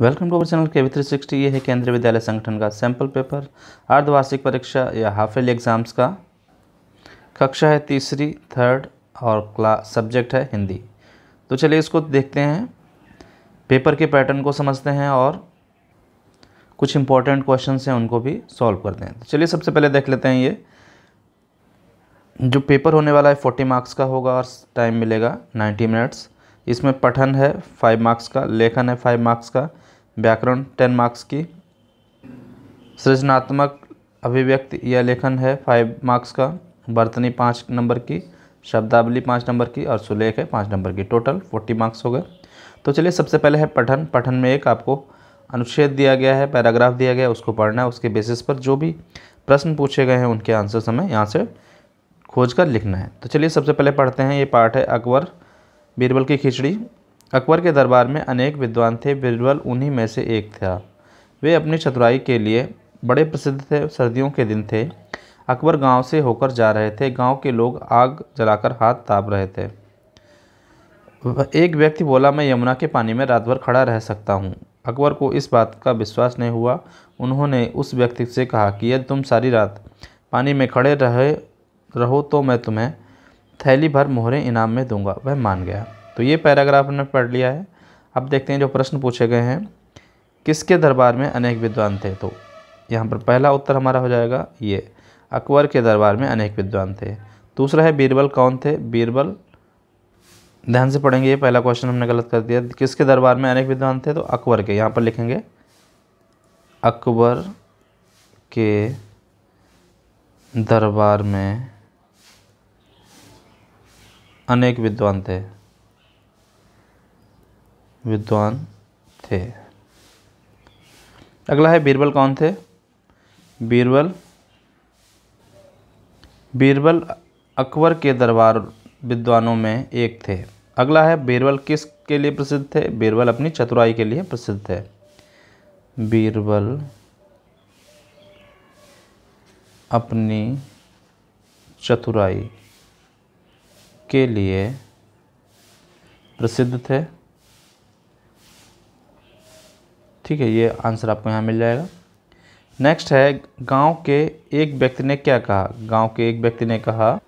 welcome to our channel K V three sixty ये है केंद्रीय विद्यालय संगठन का सैंपल पेपर अर्धवार्षिक परीक्षा या हाफ ईयरली एग्जाम्स का कक्षा है तीसरी थर्ड और क्लास सब्जेक्ट है हिंदी तो चलिए इसको देखते हैं पेपर के पैटर्न को समझते हैं और कुछ इंपॉर्टेंट क्वेश्चन हैं उनको भी सॉल्व करते हैं तो चलिए सबसे पहले देख लेते हैं ये जो पेपर होने वाला है फोर्टी मार्क्स का होगा और टाइम मिलेगा नाइन्टी मिनट्स इसमें पठन है फाइव मार्क्स का लेखन है फाइव मार्क्स का व्याकरण टेन मार्क्स की सृजनात्मक अभिव्यक्ति यह लेखन है फाइव मार्क्स का बर्तनी पाँच नंबर की शब्दावली पाँच नंबर की और सुलेख है पाँच नंबर की टोटल फोर्टी मार्क्स हो गए तो चलिए सबसे पहले है पठन पठन में एक आपको अनुच्छेद दिया गया है पैराग्राफ दिया गया है उसको पढ़ना है उसके बेसिस पर जो भी प्रश्न पूछे गए हैं उनके आंसर हमें यहाँ से खोज कर लिखना है तो चलिए सबसे पहले पढ़ते हैं ये पाठ है अकबर बीरबल की खिचड़ी अकबर के दरबार में अनेक विद्वान थे बिरबल उन्हीं में से एक था वे अपनी चतुराई के लिए बड़े प्रसिद्ध थे सर्दियों के दिन थे अकबर गांव से होकर जा रहे थे गांव के लोग आग जलाकर हाथ ताप रहे थे एक व्यक्ति बोला मैं यमुना के पानी में रात भर खड़ा रह सकता हूँ अकबर को इस बात का विश्वास नहीं हुआ उन्होंने उस व्यक्ति से कहा कि यदि तुम सारी रात पानी में खड़े रहे रहो तो मैं तुम्हें थैली भर मोहरे इनाम में दूंगा वह मान गया तो ये पैराग्राफ हमने पढ़ लिया है अब देखते हैं जो प्रश्न पूछे गए हैं किसके दरबार में अनेक विद्वान थे तो यहाँ पर पहला उत्तर हमारा हो जाएगा ये अकबर के दरबार में अनेक विद्वान थे दूसरा है बीरबल कौन थे बीरबल ध्यान से पढ़ेंगे ये पहला क्वेश्चन हमने गलत कर दिया किसके दरबार में अनेक विद्वान थे तो अकबर के यहाँ पर लिखेंगे अकबर के दरबार में अनेक विद्वान थे विद्वान थे अगला है बीरबल कौन थे बीरबल बीरबल अकबर के दरबार विद्वानों में एक थे अगला है बीरबल किस के लिए प्रसिद्ध थे बीरबल अपनी चतुराई के लिए प्रसिद्ध थे बीरबल अपनी चतुराई के लिए प्रसिद्ध थे ठीक है ये आंसर आपको यहाँ मिल जाएगा नेक्स्ट है गांव के एक व्यक्ति ने क्या कहा गांव के एक व्यक्ति ने कहा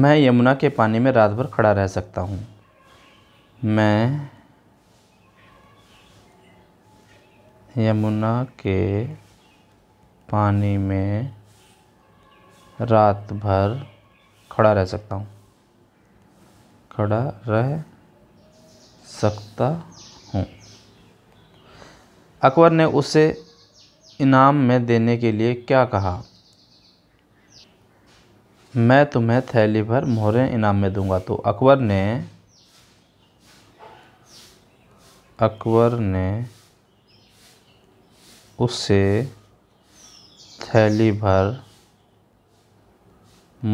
मैं यमुना के पानी में रात भर खड़ा रह सकता हूँ मैं यमुना के पानी में रात भर खड़ा रह सकता हूँ खड़ा रह सकता हूँ अकबर ने उसे इनाम में देने के लिए क्या कहा मैं तुम्हें थैली भर मोहरें इनाम में दूंगा तो अकबर ने अकबर ने उसे थैली भर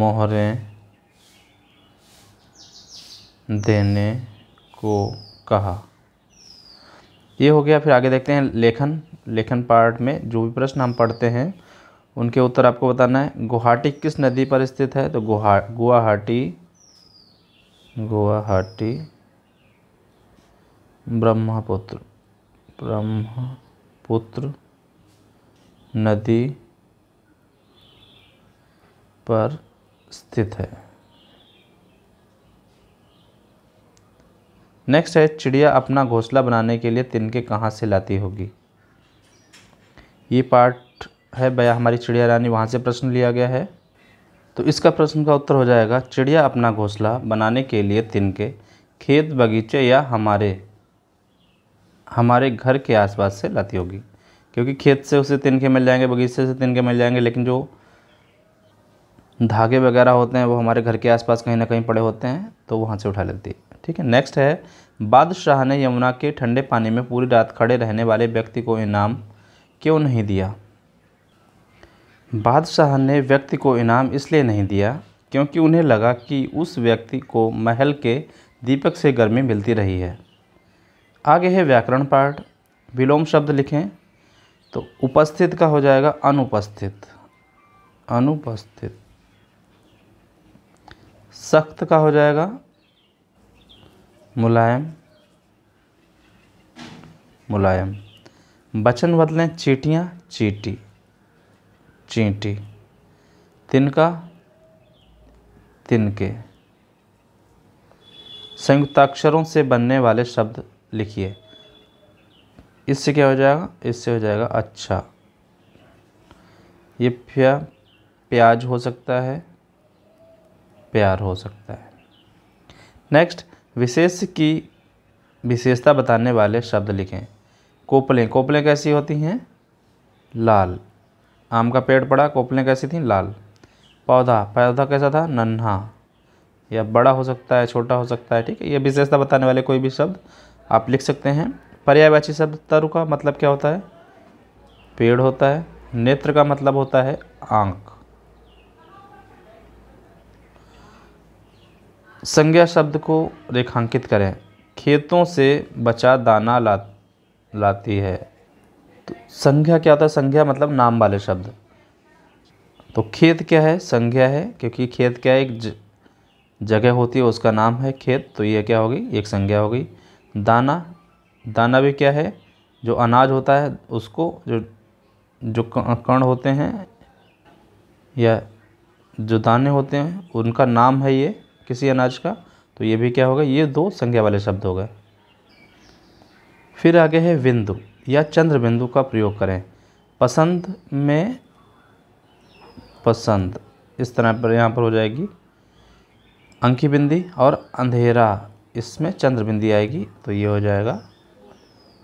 मोहरें देने को कहा ये हो गया फिर आगे देखते हैं लेखन लेखन पार्ट में जो भी प्रश्न हम पढ़ते हैं उनके उत्तर आपको बताना है गुवाहाटी किस नदी पर स्थित है तो गुहा गुवाहाटी गुवाहाटी ब्रह्मपुत्र ब्रह्मपुत्र नदी पर स्थित है नेक्स्ट है चिड़िया अपना घोंसला बनाने के लिए तिनके कहाँ से लाती होगी ये पार्ट है भैया हमारी चिड़िया रानी वहाँ से प्रश्न लिया गया है तो इसका प्रश्न का उत्तर हो जाएगा चिड़िया अपना घोंसला बनाने के लिए तिनके खेत बगीचे या हमारे हमारे घर के आसपास से लाती होगी क्योंकि खेत से उसे तिनके मिल जाएंगे बगीचे से तिनके मिल जाएंगे लेकिन जो धागे वगैरह होते हैं वो हमारे घर के आसपास कहीं ना कहीं पड़े होते हैं तो वहाँ से उठा लेती है ठीक है नेक्स्ट है बादशाह ने यमुना के ठंडे पानी में पूरी रात खड़े रहने वाले व्यक्ति को इनाम क्यों नहीं दिया बादशाह ने व्यक्ति को इनाम इसलिए नहीं दिया क्योंकि उन्हें लगा कि उस व्यक्ति को महल के दीपक से गर्मी मिलती रही है आगे है व्याकरण पाठ विलोम शब्द लिखें तो उपस्थित का हो जाएगा अनुपस्थित अनुपस्थित सख्त का हो जाएगा मुलायम मुलायम बचन बदलें चीटियाँ चीटी चींटी तिनका तिनके संयुक्ताक्षरों से बनने वाले शब्द लिखिए इससे क्या हो जाएगा इससे हो जाएगा अच्छा ये प्या प्याज हो सकता है प्यार हो सकता है नेक्स्ट विशेष की विशेषता बताने वाले शब्द लिखें कोपलें कोपलें कैसी होती हैं लाल आम का पेड़ पड़ा कोपलें कैसी थी लाल पौधा पौधा कैसा था नन्हा या बड़ा हो सकता है छोटा हो सकता है ठीक है यह विशेषता बताने वाले कोई भी शब्द आप लिख सकते हैं पर्यायवाची शब्द तरु का मतलब क्या होता है पेड़ होता है नेत्र का मतलब होता है आँख संज्ञा शब्द को रेखांकित करें खेतों से बचा दाना ला लाती है तो संज्ञा क्या होता है संज्ञा मतलब नाम वाले शब्द तो खेत क्या है संज्ञा है क्योंकि खेत क्या है एक जगह होती है उसका नाम है खेत तो ये क्या होगी एक संज्ञा हो गई दाना दाना भी क्या है जो अनाज होता है उसको जो जो कण होते हैं या जो दाने होते हैं उनका नाम है ये किसी अनाज का तो ये भी क्या होगा ये दो संज्ञा वाले शब्द हो गए फिर आगे है बिंदु या चंद्र बिंदु का प्रयोग करें पसंद में पसंद इस तरह पर यहाँ पर हो जाएगी अंकी बिंदी और अंधेरा इसमें चंद्र बिंदी आएगी तो ये हो जाएगा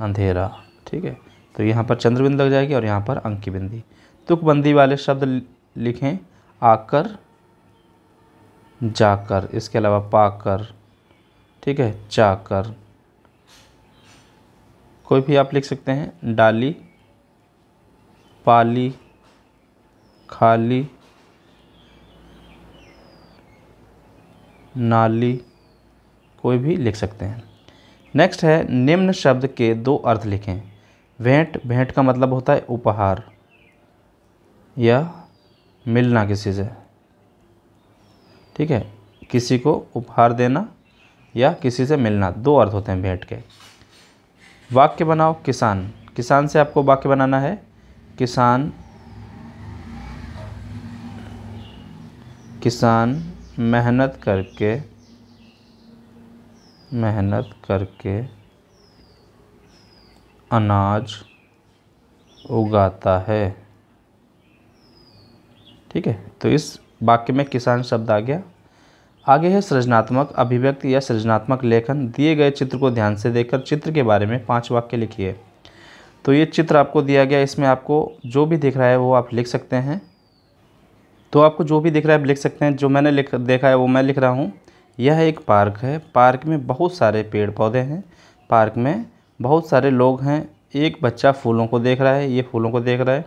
अंधेरा ठीक है तो यहाँ पर चंद्र बिंदु लग जाएगी और यहाँ पर अंकी बिंदी तुकबंदी वाले शब्द लिखें आकर जाकर इसके अलावा पाकर ठीक है चाकर कोई भी आप लिख सकते हैं डाली पाली खाली नाली कोई भी लिख सकते हैं नेक्स्ट है निम्न शब्द के दो अर्थ लिखें भेंट भेंट का मतलब होता है उपहार या मिलना किसी से ठीक है किसी को उपहार देना या किसी से मिलना दो अर्थ होते हैं भेंट के वाक्य बनाओ किसान किसान से आपको वाक्य बनाना है किसान किसान मेहनत करके मेहनत करके अनाज उगाता है ठीक है तो इस वाक्य में किसान शब्द आ गया आगे है सृजनात्मक अभिव्यक्ति या सृजनात्मक लेखन दिए गए चित्र को ध्यान से देखकर चित्र के बारे में पाँच वाक्य लिखिए तो ये चित्र आपको दिया गया इसमें आपको जो भी दिख रहा है वो आप लिख सकते हैं तो आपको जो भी दिख रहा है आप लिख सकते हैं जो मैंने लिख देखा है वो मैं लिख रहा हूँ यह एक पार्क है पार्क में बहुत सारे पेड़ पौधे हैं पार्क में बहुत सारे लोग हैं एक बच्चा फूलों को देख रहा है ये फूलों को देख रहा है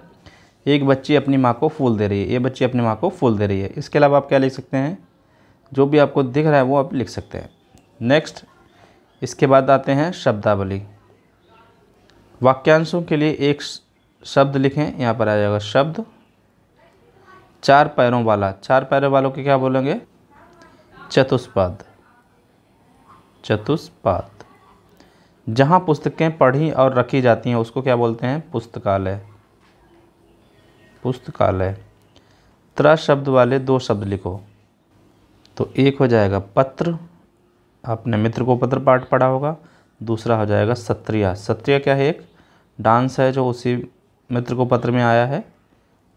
एक बच्ची अपनी माँ को फूल दे रही है ये बच्ची अपनी माँ को फूल दे रही है इसके अलावा आप क्या लिख सकते हैं जो भी आपको दिख रहा है वो आप लिख सकते हैं नेक्स्ट इसके बाद आते हैं शब्दावली वाक्यांशों के लिए एक शब्द लिखें यहाँ पर आ जाएगा शब्द चार पैरों वाला चार पैरों वालों के क्या बोलेंगे चतुष्पाद चतुष्पाद जहाँ पुस्तकें पढ़ी और रखी जाती हैं उसको क्या बोलते हैं पुस्तकालय पुस्तकालय त्र शब्द वाले दो शब्द लिखो तो एक हो जाएगा पत्र आपने मित्र को पत्र पाठ पढ़ा होगा दूसरा हो जाएगा सत्रिया सत्रिया क्या है एक डांस है जो उसी मित्र को पत्र में आया है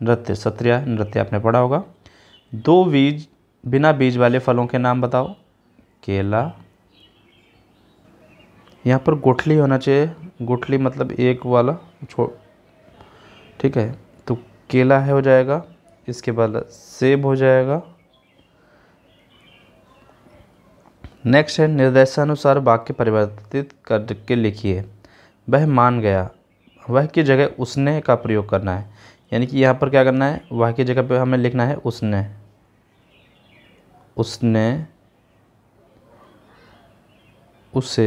नृत्य सत्रिया नृत्य आपने पढ़ा होगा दो बीज बिना बीज वाले फलों के नाम बताओ केला यहाँ पर गुठली होना चाहिए गुठली मतलब एक वाला छोड़ ठीक है केला है हो जाएगा इसके बाद सेब हो जाएगा नेक्स्ट है निर्देशानुसार वाक्य परिवर्तित करके लिखिए वह मान गया वह की जगह उसने का प्रयोग करना है यानी कि यहाँ पर क्या करना है वह की जगह पे हमें लिखना है उसने उसने उसे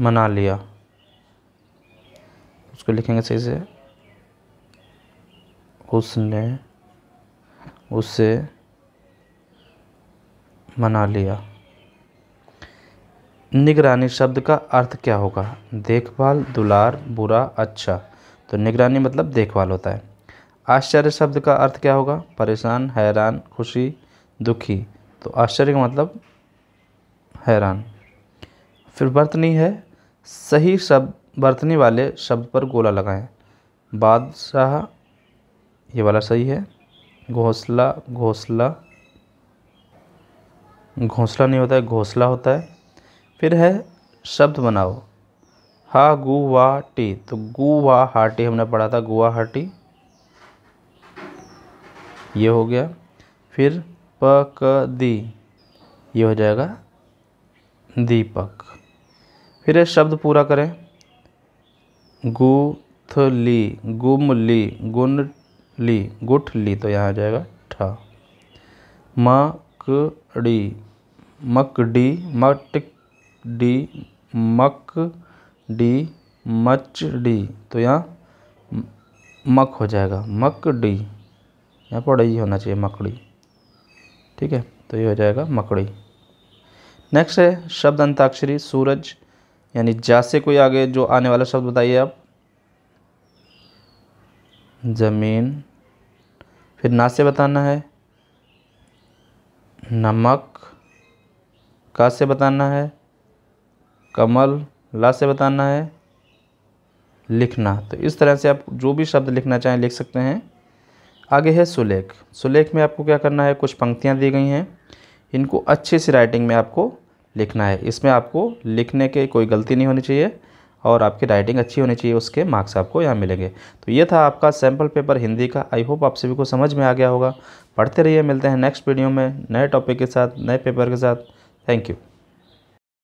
मना लिया पे लिखेंगे सही से उसने उसे मना लिया निगरानी शब्द का अर्थ क्या होगा देखभाल दुलार बुरा अच्छा तो निगरानी मतलब देखभाल होता है आश्चर्य शब्द का अर्थ क्या होगा परेशान हैरान खुशी दुखी तो आश्चर्य का मतलब हैरान फिर वर्तनी है सही शब्द बरतने वाले शब्द पर गोला लगाएं बादशाह ये वाला सही है घोंसला घोंसला घोंसला नहीं होता है घोंसला होता है फिर है शब्द बनाओ हा गु वा टी तो गु वा हाटी हमने पढ़ा था गुआ हाटी ये हो गया फिर प क दी ये हो जाएगा दीपक फिर ये शब्द पूरा करें गुथली गुमली गुनली गुठली तो यहाँ आ जाएगा ठा मकड़ी मकड़ी मटडी मकडी मचडी तो यहाँ मक हो जाएगा मकडी यहाँ पर ही होना चाहिए मकड़ी ठीक है तो ये हो जाएगा मकड़ी नेक्स्ट है शब्द अंताक्षरी सूरज यानी जा से कोई आगे जो आने वाला शब्द बताइए आप ज़मीन फिर ना से बताना है नमक का से बताना है कमल ला से बताना है लिखना तो इस तरह से आप जो भी शब्द लिखना चाहें लिख सकते हैं आगे है सुलेख सुलेख में आपको क्या करना है कुछ पंक्तियाँ दी गई हैं इनको अच्छे से राइटिंग में आपको लिखना है इसमें आपको लिखने के कोई गलती नहीं होनी चाहिए और आपकी राइटिंग अच्छी होनी चाहिए उसके मार्क्स आपको यहाँ मिलेंगे तो ये था आपका सैम्पल पेपर हिंदी का आई होप आप सभी को समझ में आ गया होगा पढ़ते रहिए मिलते हैं नेक्स्ट वीडियो में नए टॉपिक के साथ नए पेपर के साथ थैंक यू